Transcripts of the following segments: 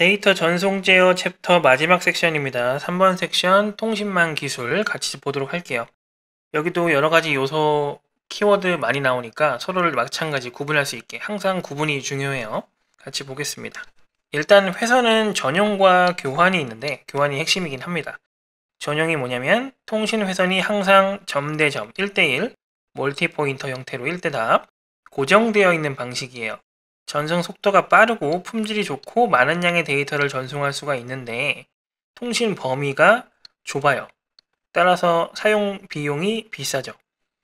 데이터 전송 제어 챕터 마지막 섹션입니다. 3번 섹션 통신망 기술 같이 보도록 할게요. 여기도 여러 가지 요소 키워드 많이 나오니까 서로를 마찬가지 구분할 수 있게 항상 구분이 중요해요. 같이 보겠습니다. 일단 회선은 전용과 교환이 있는데 교환이 핵심이긴 합니다. 전용이 뭐냐면 통신 회선이 항상 점대점 1대1 멀티포인터 형태로 1대답 고정되어 있는 방식이에요. 전송 속도가 빠르고 품질이 좋고 많은 양의 데이터를 전송할 수가 있는데 통신 범위가 좁아요. 따라서 사용 비용이 비싸죠.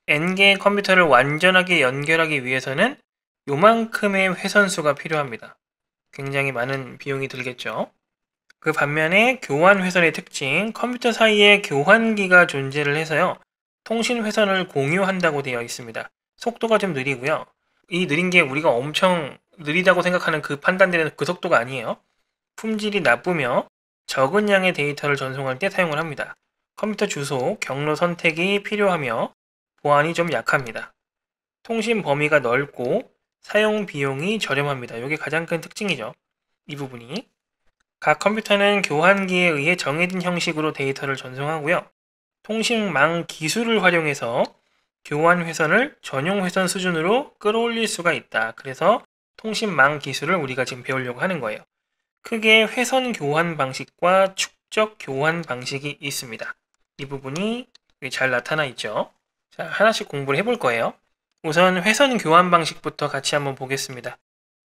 N개의 컴퓨터를 완전하게 연결하기 위해서는 요만큼의 회선수가 필요합니다. 굉장히 많은 비용이 들겠죠. 그 반면에 교환 회선의 특징, 컴퓨터 사이에 교환기가 존재를 해서요. 통신 회선을 공유한다고 되어 있습니다. 속도가 좀 느리고요. 이 느린 게 우리가 엄청 느리다고 생각하는 그 판단되는 그 속도가 아니에요. 품질이 나쁘며 적은 양의 데이터를 전송할 때 사용을 합니다. 컴퓨터 주소, 경로 선택이 필요하며 보안이 좀 약합니다. 통신 범위가 넓고 사용 비용이 저렴합니다. 이게 가장 큰 특징이죠. 이 부분이. 각 컴퓨터는 교환기에 의해 정해진 형식으로 데이터를 전송하고요. 통신망 기술을 활용해서 교환 회선을 전용 회선 수준으로 끌어올릴 수가 있다. 그래서 통신망 기술을 우리가 지금 배우려고 하는 거예요. 크게 회선 교환 방식과 축적 교환 방식이 있습니다. 이 부분이 잘 나타나 있죠. 자, 하나씩 공부를 해볼 거예요. 우선 회선 교환 방식부터 같이 한번 보겠습니다.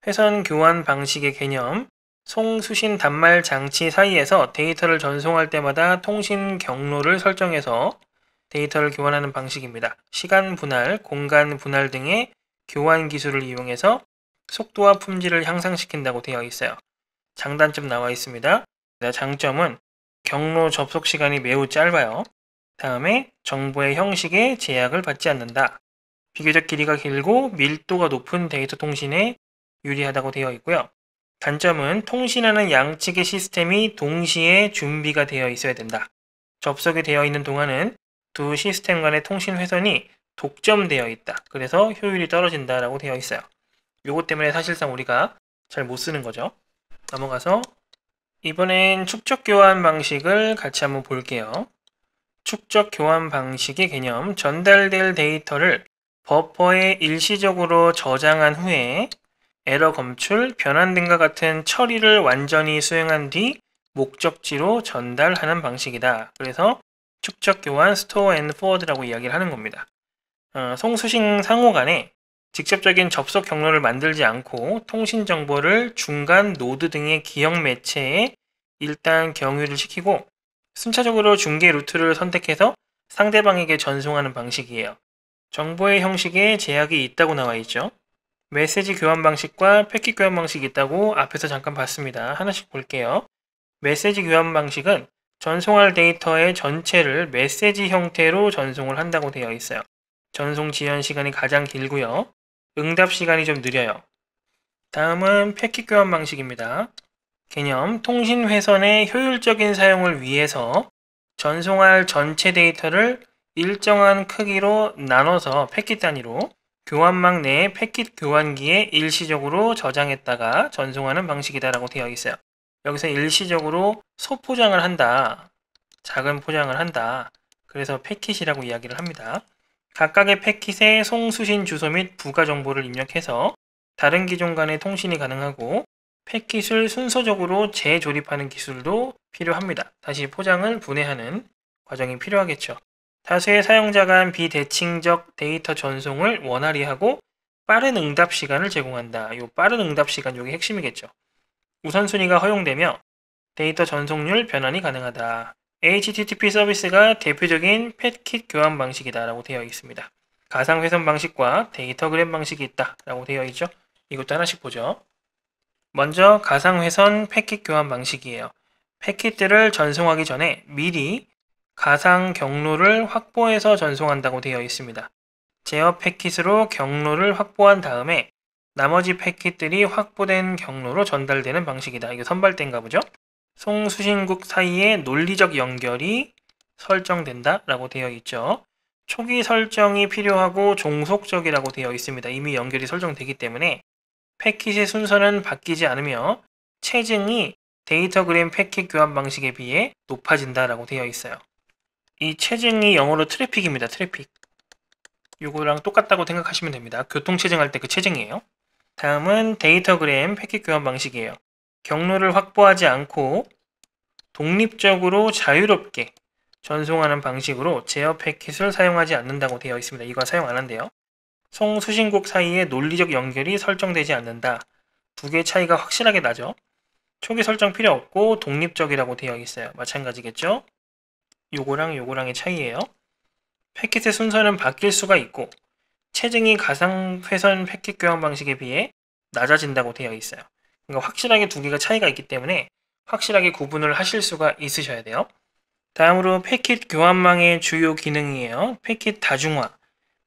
회선 교환 방식의 개념, 송수신 단말 장치 사이에서 데이터를 전송할 때마다 통신 경로를 설정해서 데이터를 교환하는 방식입니다. 시간 분할, 공간 분할 등의 교환 기술을 이용해서 속도와 품질을 향상시킨다고 되어 있어요. 장단점 나와 있습니다. 장점은 경로 접속 시간이 매우 짧아요. 다음에 정보의 형식에 제약을 받지 않는다. 비교적 길이가 길고 밀도가 높은 데이터 통신에 유리하다고 되어 있고요. 단점은 통신하는 양측의 시스템이 동시에 준비가 되어 있어야 된다. 접속이 되어 있는 동안은 두 시스템 간의 통신 회선이 독점되어 있다. 그래서 효율이 떨어진다라고 되어 있어요. 요것 때문에 사실상 우리가 잘 못 쓰는 거죠. 넘어가서 이번엔 축적 교환 방식을 같이 한번 볼게요. 축적 교환 방식의 개념, 전달될 데이터를 버퍼에 일시적으로 저장한 후에 에러 검출, 변환 등과 같은 처리를 완전히 수행한 뒤 목적지로 전달하는 방식이다. 그래서 축적 교환 스토어 앤 포워드라고 이야기를 하는 겁니다. 어, 송수신 상호 간에 직접적인 접속 경로를 만들지 않고 통신 정보를 중간 노드 등의 기억 매체에 일단 경유를 시키고 순차적으로 중계 루트를 선택해서 상대방에게 전송하는 방식이에요. 정보의 형식에 제약이 있다고 나와 있죠. 메시지 교환 방식과 패킷 교환 방식이 있다고 앞에서 잠깐 봤습니다. 하나씩 볼게요. 메시지 교환 방식은 전송할 데이터의 전체를 메시지 형태로 전송을 한다고 되어 있어요. 전송 지연 시간이 가장 길고요. 응답 시간이 좀 느려요. 다음은 패킷 교환 방식입니다. 개념 통신 회선의 효율적인 사용을 위해서 전송할 전체 데이터를 일정한 크기로 나눠서 패킷 단위로 교환망 내에 패킷 교환기에 일시적으로 저장했다가 전송하는 방식이다라고 되어 있어요. 여기서 일시적으로 소포장을 한다. 작은 포장을 한다. 그래서 패킷이라고 이야기를 합니다. 각각의 패킷에 송수신 주소 및 부가 정보를 입력해서 다른 기종 간의 통신이 가능하고 패킷을 순서적으로 재조립하는 기술도 필요합니다. 다시 포장을 분해하는 과정이 필요하겠죠. 다수의 사용자 간 비대칭적 데이터 전송을 원활히 하고 빠른 응답 시간을 제공한다. 이 빠른 응답 시간 이게 핵심이겠죠. 우선순위가 허용되며 데이터 전송률 변환이 가능하다. HTTP 서비스가 대표적인 패킷 교환 방식이다라고 되어 있습니다. 가상회선 방식과 데이터그램 방식이 있다라고 되어 있죠. 이것도 하나씩 보죠. 먼저 가상회선 패킷 교환 방식이에요. 패킷들을 전송하기 전에 미리 가상 경로를 확보해서 전송한다고 되어 있습니다. 제어 패킷으로 경로를 확보한 다음에 나머지 패킷들이 확보된 경로로 전달되는 방식이다. 이게 선발대인가 보죠? 송수신국 사이의 논리적 연결이 설정된다라고 되어 있죠. 초기 설정이 필요하고 종속적이라고 되어 있습니다. 이미 연결이 설정되기 때문에 패킷의 순서는 바뀌지 않으며 체증이 데이터그램 패킷 교환 방식에 비해 높아진다라고 되어 있어요. 이 체증이 영어로 트래픽입니다. 트래픽. 이거랑 똑같다고 생각하시면 됩니다. 교통 체증할 때 그 체증이에요. 다음은 데이터그램 패킷 교환 방식이에요. 경로를 확보하지 않고 독립적으로 자유롭게 전송하는 방식으로 제어 패킷을 사용하지 않는다고 되어 있습니다. 이건 사용 안 한대요. 송수신국 사이에 논리적 연결이 설정되지 않는다. 두 개의 차이가 확실하게 나죠. 초기 설정 필요 없고 독립적이라고 되어 있어요. 마찬가지겠죠? 요거랑 요거랑의 차이예요. 패킷의 순서는 바뀔 수가 있고 체증이 가상회선 패킷 교환 방식에 비해 낮아진다고 되어 있어요. 그러니까 확실하게 두 개가 차이가 있기 때문에 확실하게 구분을 하실 수가 있으셔야 돼요. 다음으로 패킷 교환망의 주요 기능이에요. 패킷 다중화.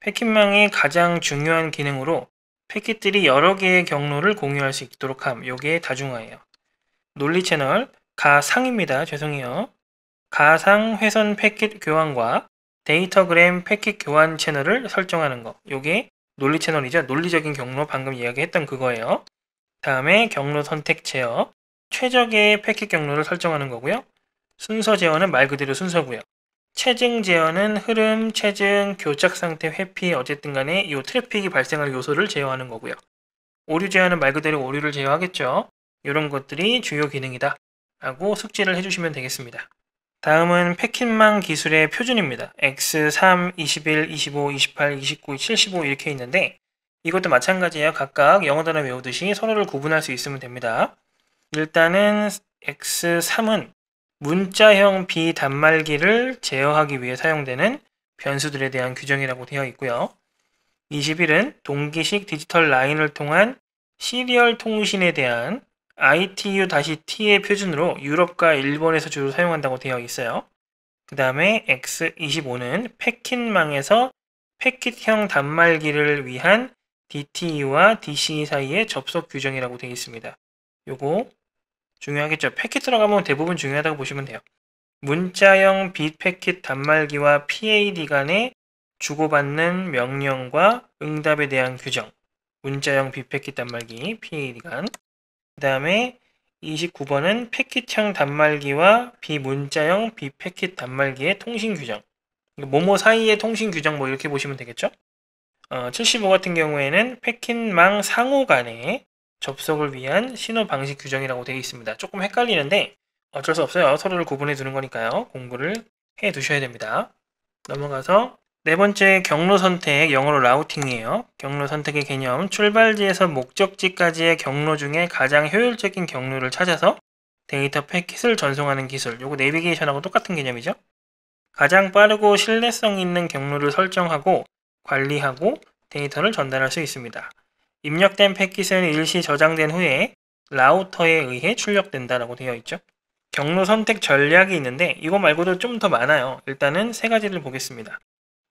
패킷망의 가장 중요한 기능으로 패킷들이 여러 개의 경로를 공유할 수 있도록 함. 요게 다중화예요. 논리 채널 가상입니다. 죄송해요. 가상 회선 패킷 교환과 데이터그램 패킷 교환 채널을 설정하는 거. 요게 논리 채널이죠. 논리적인 경로 방금 이야기했던 그거예요. 다음에 경로 선택 제어, 최적의 패킷 경로를 설정하는 거고요. 순서 제어는 말 그대로 순서고요. 체증 제어는 흐름, 체증, 교착 상태, 회피 어쨌든 간에 이 트래픽이 발생할 요소를 제어하는 거고요. 오류 제어는 말 그대로 오류를 제어하겠죠. 이런 것들이 주요 기능이다 라고 숙지를 해주시면 되겠습니다. 다음은 패킷망 기술의 표준입니다. X, 3, 21, 25, 28, 29, 75 이렇게 있는데 이것도 마찬가지예요. 각각 영어 단어 외우듯이 선호를 구분할 수 있으면 됩니다. 일단은 x3은 문자형 비단말기를 제어하기 위해 사용되는 변수들에 대한 규정이라고 되어 있고요. 21은 동기식 디지털 라인을 통한 시리얼 통신에 대한 ITU-T의 표준으로 유럽과 일본에서 주로 사용한다고 되어 있어요. 그 다음에 X25는 패킷망에서 패킷형 단말기를 위한 DTE와 DCE 사이의 접속 규정이라고 되어 있습니다. 요거 중요하겠죠. 패킷 들어가면 대부분 중요하다고 보시면 돼요. 문자형 빛 패킷 단말기와 PAD 간의 주고받는 명령과 응답에 대한 규정. 문자형 빛 패킷 단말기 PAD 간. 그 다음에 29번은 패킷형 단말기와 비문자형 비패킷 단말기의 통신 규정. 모모 그러니까 사이의 통신 규정 뭐 이렇게 보시면 되겠죠? 75 어, 같은 경우에는 패킷망 상호 간의 접속을 위한 신호 방식 규정이라고 되어 있습니다. 조금 헷갈리는데 어쩔 수 없어요. 서로를 구분해 두는 거니까요. 공부를 해 두셔야 됩니다. 넘어가서 네 번째 경로 선택, 영어로 라우팅이에요. 경로 선택의 개념, 출발지에서 목적지까지의 경로 중에 가장 효율적인 경로를 찾아서 데이터 패킷을 전송하는 기술. 요거 내비게이션하고 똑같은 개념이죠. 가장 빠르고 신뢰성 있는 경로를 설정하고 관리하고 데이터를 전달할 수 있습니다. 입력된 패킷은 일시 저장된 후에 라우터에 의해 출력된다라고 되어 있죠. 경로 선택 전략이 있는데 이거 말고도 좀 더 많아요. 일단은 세 가지를 보겠습니다.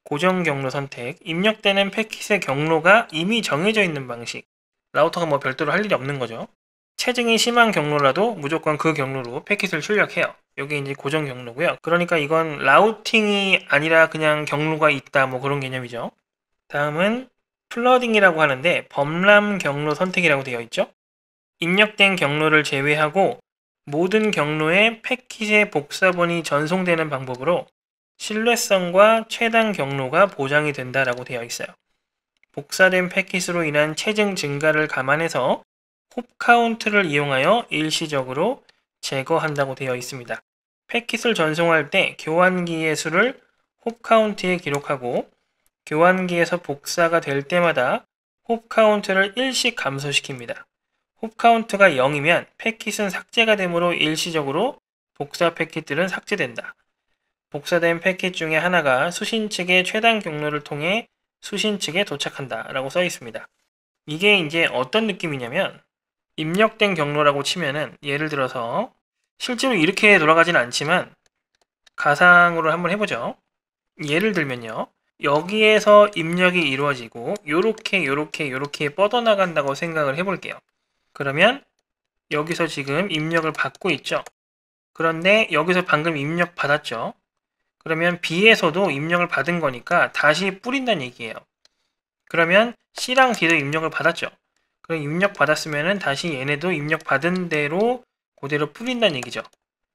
고정 경로 선택, 입력되는 패킷의 경로가 이미 정해져 있는 방식, 라우터가 뭐 별도로 할 일이 없는 거죠. 체증이 심한 경로라도 무조건 그 경로로 패킷을 출력해요. 이게 이제 고정 경로고요. 그러니까 이건 라우팅이 아니라 그냥 경로가 있다 뭐 그런 개념이죠. 다음은 플러딩이라고 하는데 범람 경로 선택이라고 되어 있죠. 입력된 경로를 제외하고 모든 경로에 패킷의 복사본이 전송되는 방법으로 신뢰성과 최단 경로가 보장이 된다라고 되어 있어요. 복사된 패킷으로 인한 체증 증가를 감안해서 홉카운트를 이용하여 일시적으로 제거한다고 되어 있습니다. 패킷을 전송할 때 교환기의 수를 홉카운트에 기록하고 교환기에서 복사가 될 때마다 홉 카운트를 일시 감소시킵니다. 홉 카운트가 0이면 패킷은 삭제가 되므로 일시적으로 복사 패킷들은 삭제된다. 복사된 패킷 중에 하나가 수신 측의 최단 경로를 통해 수신 측에 도착한다 라고 써 있습니다. 이게 이제 어떤 느낌이냐면 입력된 경로라고 치면은 예를 들어서 실제로 이렇게 돌아가진 않지만 가상으로 한번 해보죠. 예를 들면요. 여기에서 입력이 이루어지고 요렇게 요렇게 요렇게 뻗어나간다고 생각을 해볼게요. 그러면 여기서 지금 입력을 받고 있죠. 그런데 여기서 방금 입력 받았죠. 그러면 B에서도 입력을 받은 거니까 다시 뿌린다는 얘기예요. 그러면 C랑 D도 입력을 받았죠. 그럼 입력 받았으면 다시 얘네도 입력 받은 대로 그대로 뿌린다는 얘기죠.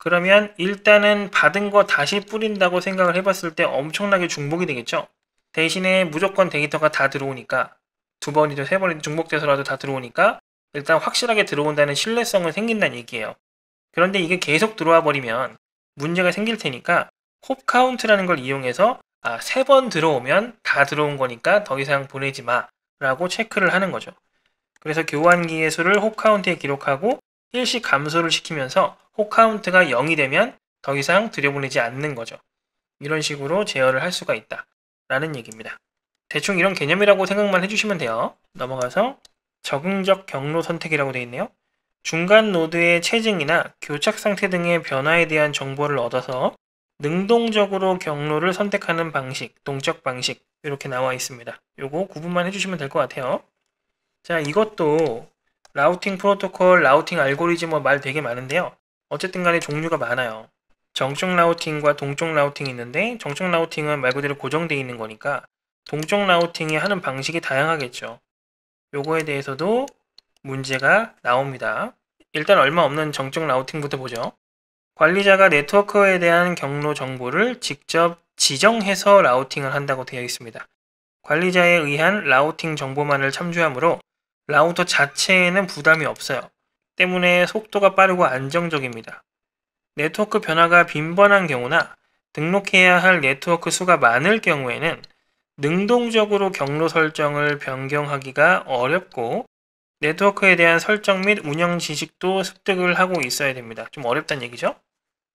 그러면 일단은 받은 거 다시 뿌린다고 생각을 해봤을 때 엄청나게 중복이 되겠죠? 대신에 무조건 데이터가 다 들어오니까 두 번이든 세 번이든 중복돼서라도 다 들어오니까 일단 확실하게 들어온다는 신뢰성은 생긴다는 얘기예요. 그런데 이게 계속 들어와 버리면 문제가 생길 테니까 홉카운트라는 걸 이용해서 아, 세 번 들어오면 다 들어온 거니까 더 이상 보내지 마 라고 체크를 하는 거죠. 그래서 교환기의 수를 홉카운트에 기록하고 일시 감소를 시키면서 호카운트가 0이 되면 더 이상 들여보내지 않는 거죠. 이런 식으로 제어를 할 수가 있다. 라는 얘기입니다. 대충 이런 개념이라고 생각만 해주시면 돼요. 넘어가서 적응적 경로 선택이라고 되어 있네요. 중간 노드의 체증이나 교착 상태 등의 변화에 대한 정보를 얻어서 능동적으로 경로를 선택하는 방식, 동적 방식 이렇게 나와 있습니다. 요거 구분만 해주시면 될 것 같아요. 자, 이것도 라우팅 프로토콜, 라우팅 알고리즘 뭐말 되게 많은데요. 어쨌든 간에 종류가 많아요. 정적 라우팅과 동적 라우팅이 있는데 정적 라우팅은 말 그대로 고정되어 있는 거니까 동적 라우팅이 하는 방식이 다양하겠죠. 요거에 대해서도 문제가 나옵니다. 일단 얼마 없는 정적 라우팅부터 보죠. 관리자가 네트워크에 대한 경로 정보를 직접 지정해서 라우팅을 한다고 되어 있습니다. 관리자에 의한 라우팅 정보만을 참조하므로 라우터 자체에는 부담이 없어요. 때문에 속도가 빠르고 안정적입니다. 네트워크 변화가 빈번한 경우나 등록해야 할 네트워크 수가 많을 경우에는 능동적으로 경로 설정을 변경하기가 어렵고 네트워크에 대한 설정 및 운영 지식도 습득을 하고 있어야 됩니다. 좀 어렵단 얘기죠?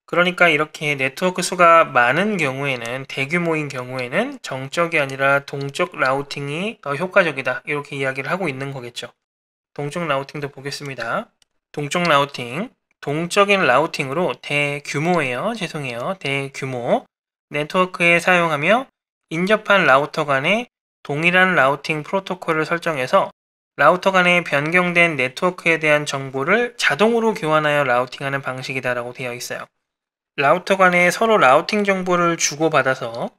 그러니까 이렇게 네트워크 수가 많은 경우에는 대규모인 경우에는 정적이 아니라 동적 라우팅이 더 효과적이다 이렇게 이야기를 하고 있는 거겠죠. 동적 라우팅도 보겠습니다. 동쪽 라우팅, 동적인 라우팅으로 대규모예요. 죄송해요. 대규모 네트워크에 사용하며 인접한 라우터 간에 동일한 라우팅 프로토콜을 설정해서 라우터 간에 변경된 네트워크에 대한 정보를 자동으로 교환하여 라우팅하는 방식이다라고 되어 있어요. 라우터 간에 서로 라우팅 정보를 주고받아서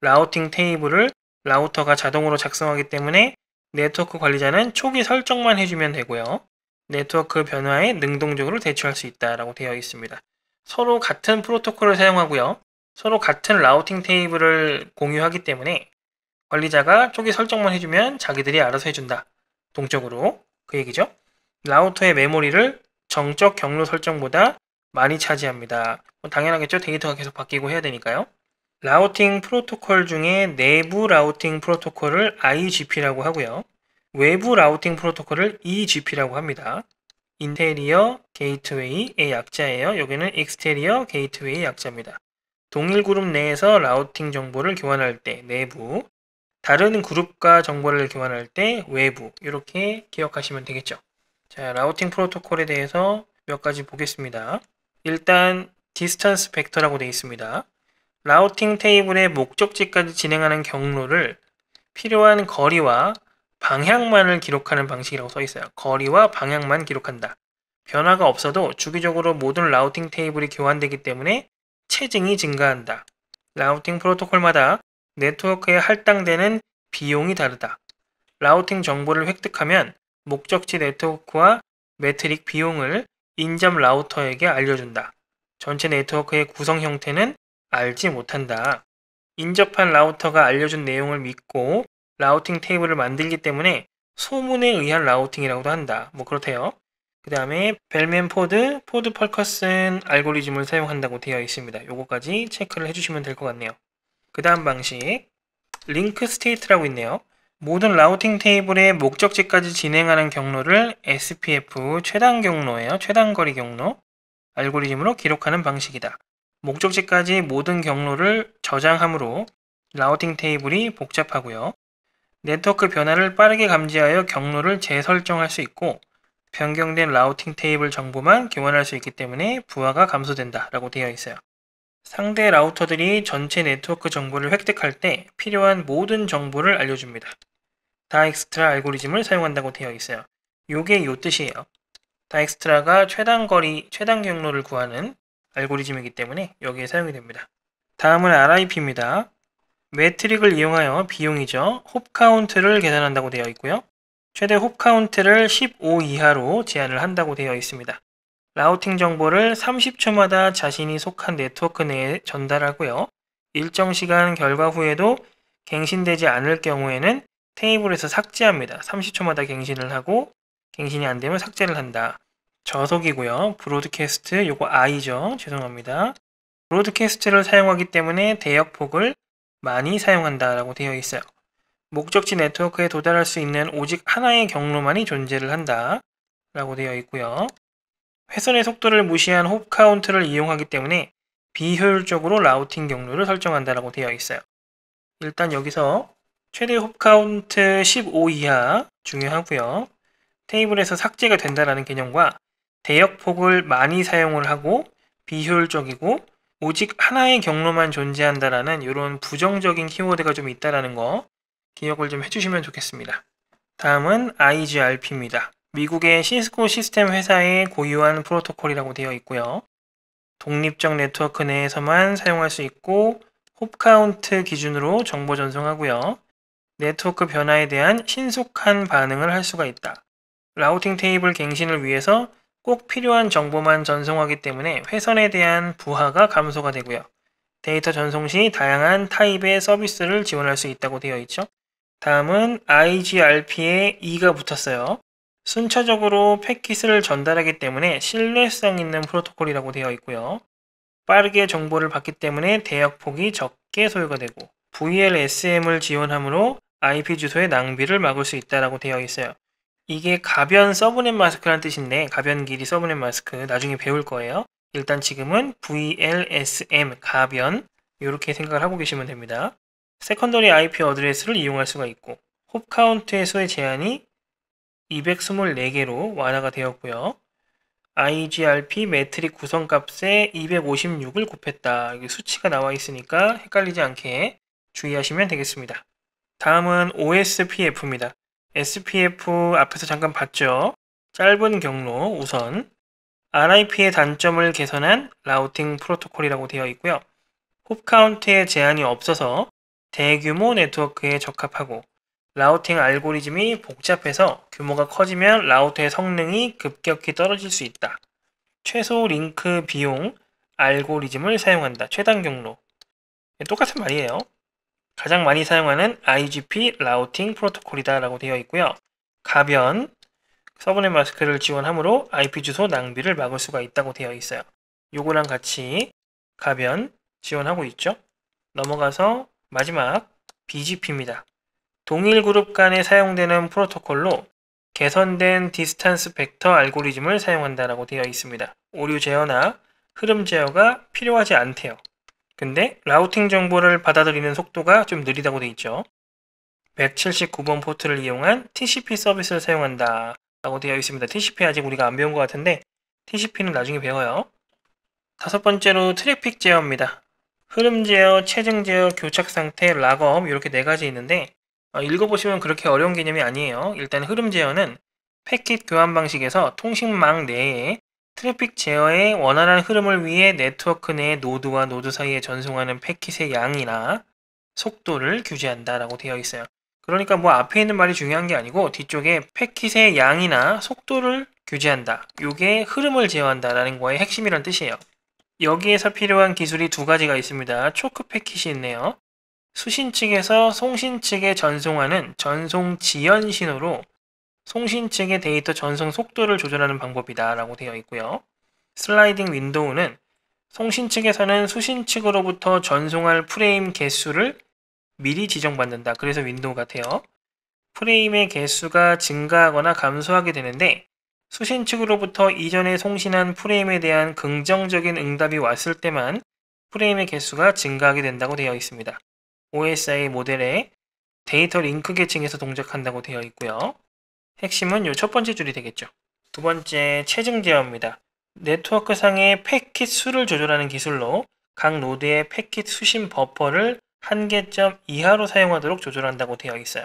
라우팅 테이블을 라우터가 자동으로 작성하기 때문에 네트워크 관리자는 초기 설정만 해주면 되고요. 네트워크 변화에 능동적으로 대처할 수 있다라고 되어 있습니다. 서로 같은 프로토콜을 사용하고요. 서로 같은 라우팅 테이블을 공유하기 때문에 관리자가 초기 설정만 해주면 자기들이 알아서 해준다. 동적으로 그 얘기죠. 라우터의 메모리를 정적 경로 설정보다 많이 차지합니다. 뭐 당연하겠죠. 데이터가 계속 바뀌고 해야 되니까요. 라우팅 프로토콜 중에 내부 라우팅 프로토콜을 IGP라고 하고요. 외부 라우팅 프로토콜을 EGP라고 합니다. 인테리어 게이트웨이의 약자예요. 여기는 익스테리어 게이트웨이 약자입니다. 동일 그룹 내에서 라우팅 정보를 교환할 때 내부, 다른 그룹과 정보를 교환할 때 외부 이렇게 기억하시면 되겠죠. 자, 라우팅 프로토콜에 대해서 몇 가지 보겠습니다. 일단 디스턴스 벡터라고 되어 있습니다. 라우팅 테이블의 목적지까지 진행하는 경로를 필요한 거리와 방향만을 기록하는 방식이라고 써 있어요. 거리와 방향만 기록한다. 변화가 없어도 주기적으로 모든 라우팅 테이블이 교환되기 때문에 체증이 증가한다. 라우팅 프로토콜마다 네트워크에 할당되는 비용이 다르다. 라우팅 정보를 획득하면 목적지 네트워크와 매트릭 비용을 인접 라우터에게 알려준다. 전체 네트워크의 구성 형태는 알지 못한다. 인접한 라우터가 알려준 내용을 믿고 라우팅 테이블을 만들기 때문에 소문에 의한 라우팅이라고도 한다. 뭐 그렇대요. 그 다음에 벨맨 포드, 포드 펄커슨 알고리즘을 사용한다고 되어 있습니다. 요거까지 체크를 해주시면 될 것 같네요. 그 다음 방식, 링크 스테이트라고 있네요. 모든 라우팅 테이블의 목적지까지 진행하는 경로를 SPF 최단 경로예요. 최단 거리 경로 알고리즘으로 기록하는 방식이다. 목적지까지 모든 경로를 저장하므로 라우팅 테이블이 복잡하고요. 네트워크 변화를 빠르게 감지하여 경로를 재설정할 수 있고 변경된 라우팅 테이블 정보만 교환할 수 있기 때문에 부하가 감소된다 라고 되어 있어요. 상대 라우터들이 전체 네트워크 정보를 획득할 때 필요한 모든 정보를 알려줍니다. 다익스트라 알고리즘을 사용한다고 되어 있어요. 요게 요 뜻이에요. 다익스트라가 최단 거리, 최단 경로를 구하는 알고리즘이기 때문에 여기에 사용이 됩니다. 다음은 RIP입니다. 매트릭을 이용하여 비용이죠. 홉카운트를 계산한다고 되어 있고요. 최대 홉카운트를 15 이하로 제한을 한다고 되어 있습니다. 라우팅 정보를 30초마다 자신이 속한 네트워크 내에 전달하고요. 일정 시간 결과 후에도 갱신되지 않을 경우에는 테이블에서 삭제합니다. 30초마다 갱신을 하고 갱신이 안 되면 삭제를 한다. 저속이고요. 브로드캐스트 요거 I죠. 죄송합니다. 브로드캐스트를 사용하기 때문에 대역폭을 많이 사용한다라고 되어 있어요. 목적지 네트워크에 도달할 수 있는 오직 하나의 경로만이 존재를 한다 라고 되어 있고요. 회선의 속도를 무시한 홉 카운트를 이용하기 때문에 비효율적으로 라우팅 경로를 설정한다라고 되어 있어요. 일단 여기서 최대 홉 카운트 15 이하 중요하고요. 테이블에서 삭제가 된다라는 개념과 대역폭을 많이 사용을 하고 비효율적이고 오직 하나의 경로만 존재한다라는 이런 부정적인 키워드가 좀 있다라는 거 기억을 좀 해주시면 좋겠습니다. 다음은 IGRP입니다. 미국의 시스코 시스템 회사의 고유한 프로토콜이라고 되어 있고요. 독립적 네트워크 내에서만 사용할 수 있고 홉카운트 기준으로 정보 전송하고요. 네트워크 변화에 대한 신속한 반응을 할 수가 있다. 라우팅 테이블 갱신을 위해서 꼭 필요한 정보만 전송하기 때문에 회선에 대한 부하가 감소가 되고요. 데이터 전송 시 다양한 타입의 서비스를 지원할 수 있다고 되어 있죠. 다음은 IGRP에 E가 붙었어요. 순차적으로 패킷을 전달하기 때문에 신뢰성 있는 프로토콜이라고 되어 있고요. 빠르게 정보를 받기 때문에 대역폭이 적게 소요가 되고 VLSM을 지원하므로 IP 주소의 낭비를 막을 수 있다고 되어 있어요. 이게 가변 서브넷 마스크란 뜻인데 가변 길이 서브넷 마스크 나중에 배울 거예요. 일단 지금은 VLSM 가변 이렇게 생각을 하고 계시면 됩니다. 세컨더리 IP 어드레스를 이용할 수가 있고 홉 카운트에서의 제한이 224개로 완화가 되었고요. IGRP 매트릭 구성값에 256을 곱했다. 여기 수치가 나와 있으니까 헷갈리지 않게 주의하시면 되겠습니다. 다음은 OSPF입니다. SPF 앞에서 잠깐 봤죠? 짧은 경로 우선 RIP의 단점을 개선한 라우팅 프로토콜이라고 되어 있고요. 홉 카운트에 제한이 없어서 대규모 네트워크에 적합하고 라우팅 알고리즘이 복잡해서 규모가 커지면 라우터의 성능이 급격히 떨어질 수 있다. 최소 링크 비용 알고리즘을 사용한다. 최단 경로. 똑같은 말이에요. 가장 많이 사용하는 IGP 라우팅 프로토콜이다라고 되어 있고요. 가변, 서브넷 마스크를 지원하므로 IP 주소 낭비를 막을 수가 있다고 되어 있어요. 요거랑 같이 가변 지원하고 있죠. 넘어가서 마지막 BGP입니다. 동일 그룹 간에 사용되는 프로토콜로 개선된 디스탄스 벡터 알고리즘을 사용한다라고 되어 있습니다. 오류 제어나 흐름 제어가 필요하지 않대요. 근데 라우팅 정보를 받아들이는 속도가 좀 느리다고 되어 있죠. 179번 포트를 이용한 TCP 서비스를 사용한다 라고 되어 있습니다. TCP 아직 우리가 안 배운 것 같은데 TCP는 나중에 배워요. 다섯 번째로 트래픽 제어입니다. 흐름 제어, 체증 제어, 교착 상태, 락업 이렇게 네 가지 있는데 어, 읽어보시면 그렇게 어려운 개념이 아니에요. 일단 흐름 제어는 패킷 교환 방식에서 통신망 내에 트래픽 제어의 원활한 흐름을 위해 네트워크 내 노드와 노드 사이에 전송하는 패킷의 양이나 속도를 규제한다라고 되어 있어요. 그러니까 뭐 앞에 있는 말이 중요한 게 아니고 뒤쪽에 패킷의 양이나 속도를 규제한다. 이게 흐름을 제어한다라는 거의 핵심이란 뜻이에요. 여기에서 필요한 기술이 두 가지가 있습니다. 초크 패킷이 있네요. 수신 측에서 송신 측에 전송하는 전송 지연 신호로 송신 측의 데이터 전송 속도를 조절하는 방법이다 라고 되어 있고요. 슬라이딩 윈도우는 송신 측에서는 수신 측으로부터 전송할 프레임 개수를 미리 지정받는다. 그래서 윈도우 같아요. 프레임의 개수가 증가하거나 감소하게 되는데 수신 측으로부터 이전에 송신한 프레임에 대한 긍정적인 응답이 왔을 때만 프레임의 개수가 증가하게 된다고 되어 있습니다. OSI 모델에 데이터 링크 계층에서 동작한다고 되어 있고요. 핵심은 이 첫 번째 줄이 되겠죠. 두 번째 체증 제어입니다. 네트워크상의 패킷 수를 조절하는 기술로 각 노드의 패킷 수신 버퍼를 한계점 이하로 사용하도록 조절한다고 되어 있어요.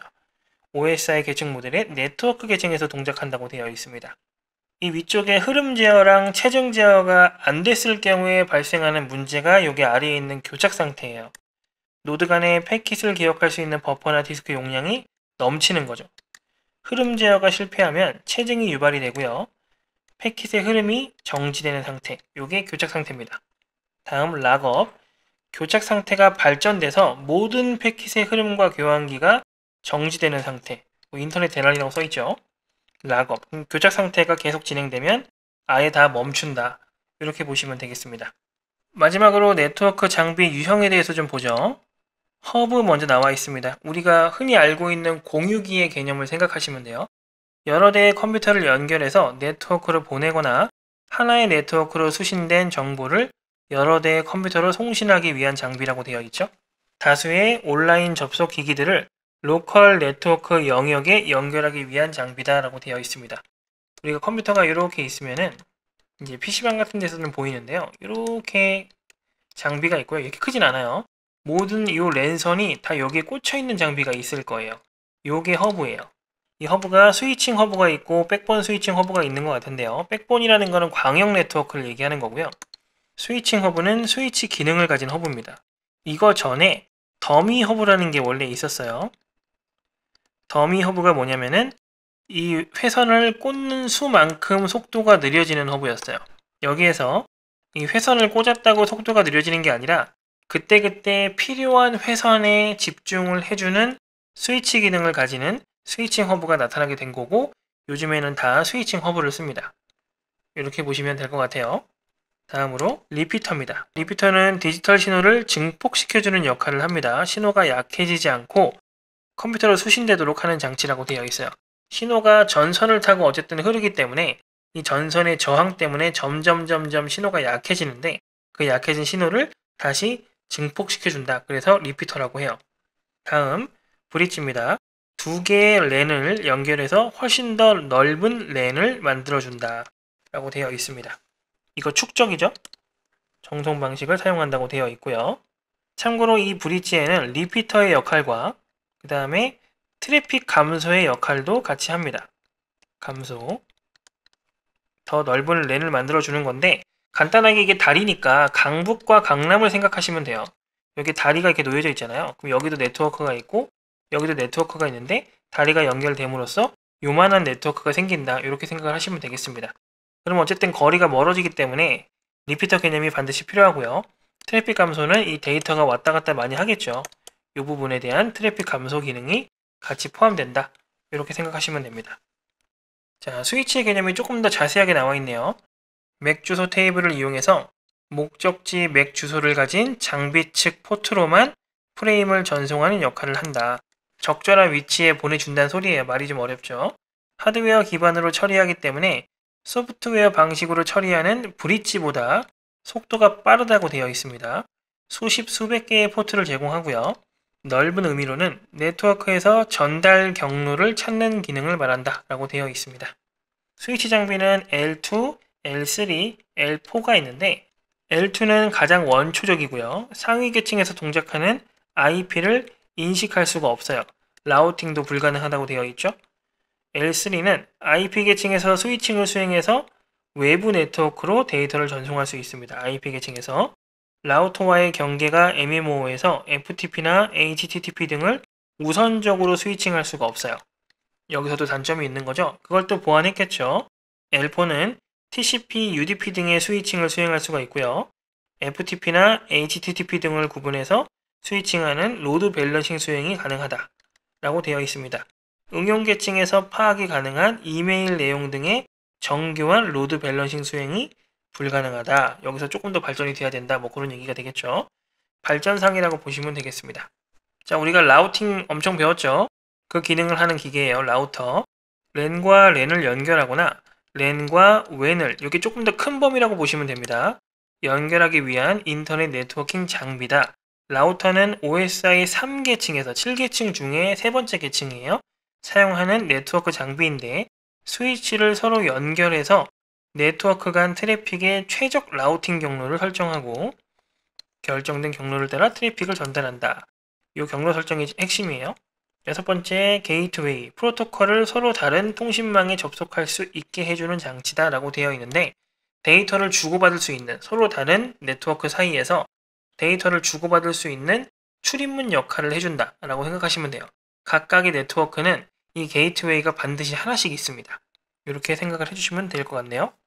OSI 계층 모델의 네트워크 계층에서 동작한다고 되어 있습니다. 이 위쪽에 흐름 제어랑 체중 제어가 안 됐을 경우에 발생하는 문제가 여기 아래에 있는 교착 상태예요. 노드 간의 패킷을 기억할 수 있는 버퍼나 디스크 용량이 넘치는 거죠. 흐름 제어가 실패하면 체증이 유발이 되고요. 패킷의 흐름이 정지되는 상태, 이게 교착 상태입니다. 다음 락업, 교착 상태가 발전돼서 모든 패킷의 흐름과 교환기가 정지되는 상태, 뭐 인터넷 대란이라고 써있죠. 락업, 음, 교착 상태가 계속 진행되면 아예 다 멈춘다. 이렇게 보시면 되겠습니다. 마지막으로 네트워크 장비 유형에 대해서 좀 보죠. 허브 먼저 나와 있습니다. 우리가 흔히 알고 있는 공유기의 개념을 생각하시면 돼요. 여러 대의 컴퓨터를 연결해서 네트워크로 보내거나 하나의 네트워크로 수신된 정보를 여러 대의 컴퓨터로 송신하기 위한 장비라고 되어 있죠. 다수의 온라인 접속 기기들을 로컬 네트워크 영역에 연결하기 위한 장비다라고 되어 있습니다. 우리가 컴퓨터가 이렇게 있으면은 이제 PC방 같은 데서는 보이는데요. 이렇게 장비가 있고요. 이렇게 크진 않아요. 모든 이 랜선이 다 여기에 꽂혀있는 장비가 있을 거예요. 요게 허브예요. 이 허브가 스위칭 허브가 있고 백본 스위칭 허브가 있는 것 같은데요. 백본이라는 것은 광역 네트워크를 얘기하는 거고요. 스위칭 허브는 스위치 기능을 가진 허브입니다. 이거 전에 더미 허브라는 게 원래 있었어요. 더미 허브가 뭐냐면은 이 회선을 꽂는 수만큼 속도가 느려지는 허브였어요. 여기에서 이 회선을 꽂았다고 속도가 느려지는 게 아니라 그때그때 필요한 회선에 집중을 해주는 스위치 기능을 가지는 스위칭 허브가 나타나게 된 거고 요즘에는 다 스위칭 허브를 씁니다. 이렇게 보시면 될 것 같아요. 다음으로 리피터입니다. 리피터는 디지털 신호를 증폭시켜주는 역할을 합니다. 신호가 약해지지 않고 컴퓨터로 수신되도록 하는 장치라고 되어 있어요. 신호가 전선을 타고 어쨌든 흐르기 때문에 이 전선의 저항 때문에 점점점점 신호가 약해지는데 그 약해진 신호를 다시 증폭시켜준다. 그래서 리피터라고 해요. 다음 브릿지입니다. 두 개의 랜을 연결해서 훨씬 더 넓은 랜을 만들어준다. 라고 되어 있습니다. 이거 축적이죠? 정성 방식을 사용한다고 되어 있고요. 참고로 이 브릿지에는 리피터의 역할과 그 다음에 트래픽 감소의 역할도 같이 합니다. 감소 더 넓은 랜을 만들어주는 건데 간단하게 이게 다리니까 강북과 강남을 생각하시면 돼요. 여기 다리가 이렇게 놓여져 있잖아요. 그럼 여기도 네트워크가 있고 여기도 네트워크가 있는데 다리가 연결됨으로써 요만한 네트워크가 생긴다. 이렇게 생각을 하시면 되겠습니다. 그럼 어쨌든 거리가 멀어지기 때문에 리피터 개념이 반드시 필요하고요. 트래픽 감소는 이 데이터가 왔다 갔다 많이 하겠죠. 이 부분에 대한 트래픽 감소 기능이 같이 포함된다. 이렇게 생각하시면 됩니다. 자, 스위치의 개념이 조금 더 자세하게 나와 있네요. 맥주소 테이블을 이용해서 목적지 맥 주소를 가진 장비 측 포트로만 프레임을 전송하는 역할을 한다. 적절한 위치에 보내준다는 소리에 말이 좀 어렵죠. 하드웨어 기반으로 처리하기 때문에 소프트웨어 방식으로 처리하는 브릿지보다 속도가 빠르다고 되어 있습니다. 수십, 수백 개의 포트를 제공하고요. 넓은 의미로는 네트워크에서 전달 경로를 찾는 기능을 말한다 라고 되어 있습니다. 스위치 장비는 L2, L3, L4가 있는데 L2는 가장 원초적이고요. 상위 계층에서 동작하는 IP를 인식할 수가 없어요. 라우팅도 불가능하다고 되어 있죠. L3는 IP 계층에서 스위칭을 수행해서 외부 네트워크로 데이터를 전송할 수 있습니다. IP 계층에서 라우터와의 경계가 MMO에서 FTP나 HTTP 등을 우선적으로 스위칭할 수가 없어요. 여기서도 단점이 있는 거죠. 그걸 또 보완했겠죠. L4는 TCP, UDP 등의 스위칭을 수행할 수가 있고요. FTP나 HTTP 등을 구분해서 스위칭하는 로드 밸런싱 수행이 가능하다 라고 되어 있습니다. 응용계층에서 파악이 가능한 이메일 내용 등의 정교한 로드 밸런싱 수행이 불가능하다. 여기서 조금 더 발전이 돼야 된다. 뭐 그런 얘기가 되겠죠. 발전상이라고 보시면 되겠습니다. 자, 우리가 라우팅 엄청 배웠죠? 그 기능을 하는 기계예요. 라우터. 랜과 랜을 연결하거나 랜과 웬을 이렇게 조금 더 큰 범위라고 보시면 됩니다. 연결하기 위한 인터넷 네트워킹 장비다. 라우터는 OSI 3계층에서 7계층 중에 세 번째 계층이에요. 사용하는 네트워크 장비인데 스위치를 서로 연결해서 네트워크 간 트래픽의 최적 라우팅 경로를 설정하고 결정된 경로를 따라 트래픽을 전달한다. 이 경로 설정이 핵심이에요. 여섯 번째, 게이트웨이. 프로토콜을 서로 다른 통신망에 접속할 수 있게 해주는 장치다 라고 되어 있는데 데이터를 주고받을 수 있는 서로 다른 네트워크 사이에서 데이터를 주고받을 수 있는 출입문 역할을 해준다 라고 생각하시면 돼요. 각각의 네트워크는 이 게이트웨이가 반드시 하나씩 있습니다. 이렇게 생각을 해주시면 될 것 같네요.